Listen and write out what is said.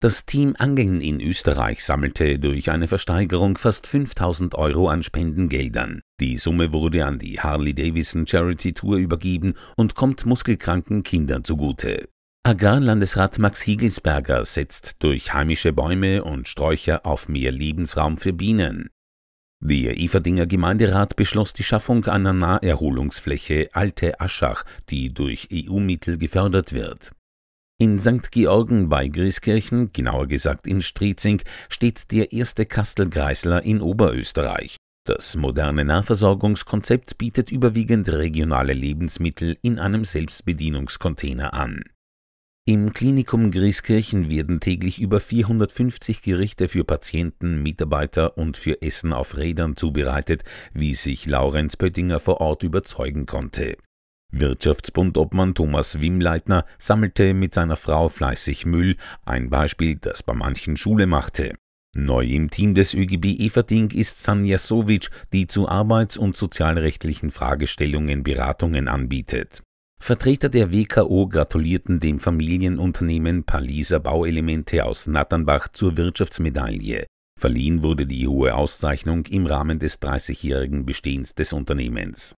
Das Team Angeln in Österreich sammelte durch eine Versteigerung fast 5000 Euro an Spendengeldern. Die Summe wurde an die Harley-Davidson Charity Tour übergeben und kommt muskelkranken Kindern zugute. Agrarlandesrat Max Hiegelsberger setzt durch heimische Bäume und Sträucher auf mehr Lebensraum für Bienen. Der Everdinger Gemeinderat beschloss die Schaffung einer Naherholungsfläche Alte Aschach, die durch EU-Mittel gefördert wird. In St. Georgen bei Grieskirchen, genauer gesagt in Striezing, steht der erste Kastelgreisler in Oberösterreich. Das moderne Nahversorgungskonzept bietet überwiegend regionale Lebensmittel in einem Selbstbedienungscontainer an. Im Klinikum Grieskirchen werden täglich über 450 Gerichte für Patienten, Mitarbeiter und für Essen auf Rädern zubereitet, wie sich Laurenz Pöttinger vor Ort überzeugen konnte. Wirtschaftsbundobmann Thomas Wimleitner sammelte mit seiner Frau fleißig Müll, ein Beispiel, das bei manchen Schule machte. Neu im Team des ÖGB Everding ist Sanja Sovic, die zu arbeits- und sozialrechtlichen Fragestellungen Beratungen anbietet. Vertreter der WKO gratulierten dem Familienunternehmen Paliser Bauelemente aus Natternbach zur Wirtschaftsmedaille. Verliehen wurde die hohe Auszeichnung im Rahmen des 30-jährigen Bestehens des Unternehmens.